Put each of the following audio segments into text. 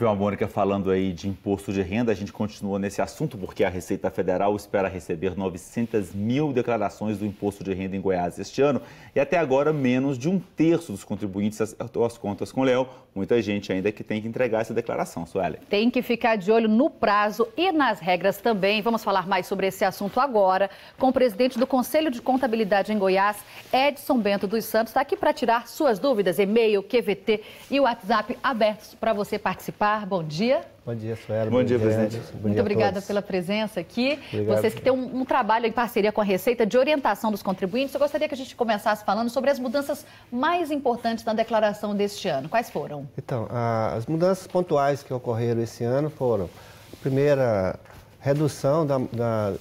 Viu a Mônica falando aí de imposto de renda, a gente continua nesse assunto porque a Receita Federal espera receber 900 mil declarações do imposto de renda em Goiás este ano e até agora menos de um terço dos contribuintes acertou as contas com o Léo. Muita gente ainda que tem que entregar essa declaração, Sueli. Tem que ficar de olho no prazo e nas regras também. Vamos falar mais sobre esse assunto agora com o presidente do Conselho de Contabilidade em Goiás, Edson Bento dos Santos, está aqui para tirar suas dúvidas, e-mail, QVT e WhatsApp abertos para você participar bom dia. Bom dia, Suela. Bom, bom dia, presidente. Bom Muito dia obrigada pela presença aqui. Obrigado. Vocês que têm um, um, trabalho em parceria com a Receita de orientação dos contribuintes, eu gostaria que a gente começasse falando sobre as mudanças mais importantes na declaração deste ano. Quais foram? Então, a, as mudanças pontuais que ocorreram esse ano foram: a primeira, redução da, da,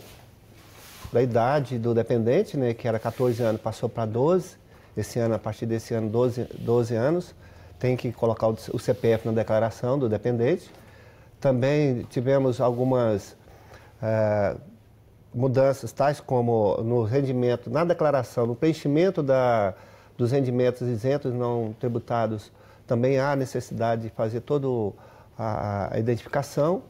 da idade do dependente, né, que era 14 anos, passou para 12. Esse ano, a partir desse ano, 12, 12 anos tem que colocar o CPF na declaração do dependente. Também tivemos algumas é, mudanças, tais como no rendimento, na declaração, no preenchimento da, dos rendimentos isentos não tributados, também há necessidade de fazer toda a, a identificação.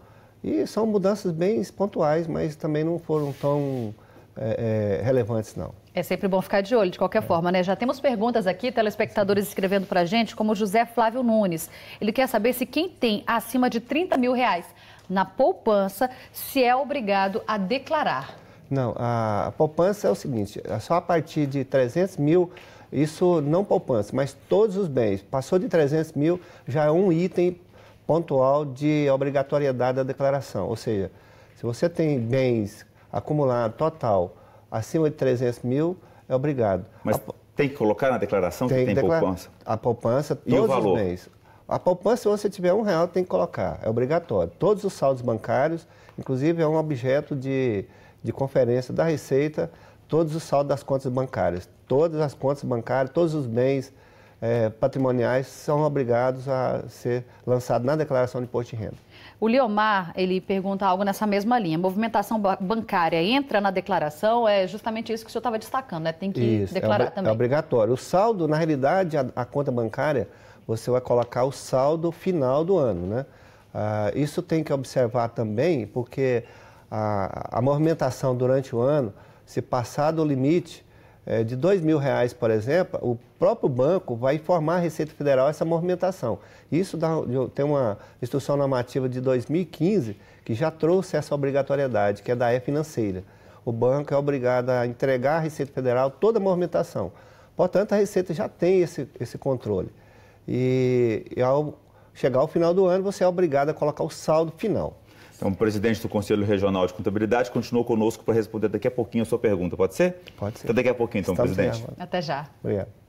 E são mudanças bem pontuais, mas também não foram tão é, é, relevantes, não. É sempre bom ficar de olho, de qualquer forma, né? Já temos perguntas aqui, telespectadores escrevendo para a gente, como José Flávio Nunes. Ele quer saber se quem tem acima de 30 mil reais na poupança se é obrigado a declarar. Não, a poupança é o seguinte, é só a partir de 300 mil, isso não poupança, mas todos os bens. Passou de 300 mil, já é um item pontual de obrigatoriedade da declaração. Ou seja, se você tem bens acumulados total Acima de 300 mil é obrigado. Mas a, tem que colocar na declaração tem que tem poupança? A poupança todos e o valor? os meses. A poupança, se você tiver um real, tem que colocar. É obrigatório. Todos os saldos bancários, inclusive, é um objeto de, de conferência da Receita, todos os saldos das contas bancárias. Todas as contas bancárias, todos os bens é, patrimoniais são obrigados a ser lançados na declaração de imposto de renda. O Leomar, ele pergunta algo nessa mesma linha. Movimentação bancária entra na declaração? É justamente isso que o senhor estava destacando, né? Tem que isso, é declarar é também. É obrigatório. O saldo, na realidade, a, a, conta bancária, você vai colocar o saldo final do ano, né? Ah, isso tem que observar também, porque a, a movimentação durante o ano, se passar do limite, é, de dois mil reais, por exemplo, o próprio banco vai informar a Receita Federal essa movimentação. Isso dá, tem uma instrução normativa de 2015 que já trouxe essa obrigatoriedade, que é da E financeira. O banco é obrigado a entregar à Receita Federal toda a movimentação. Portanto, a Receita já tem esse, esse controle. E, e ao chegar ao final do ano, você é obrigado a colocar o saldo final. Então, o presidente do Conselho Regional de Contabilidade continuou conosco para responder daqui a pouquinho a sua pergunta, pode ser? Pode ser. Até daqui a pouquinho, então, Estamos presidente. Até já. Obrigado.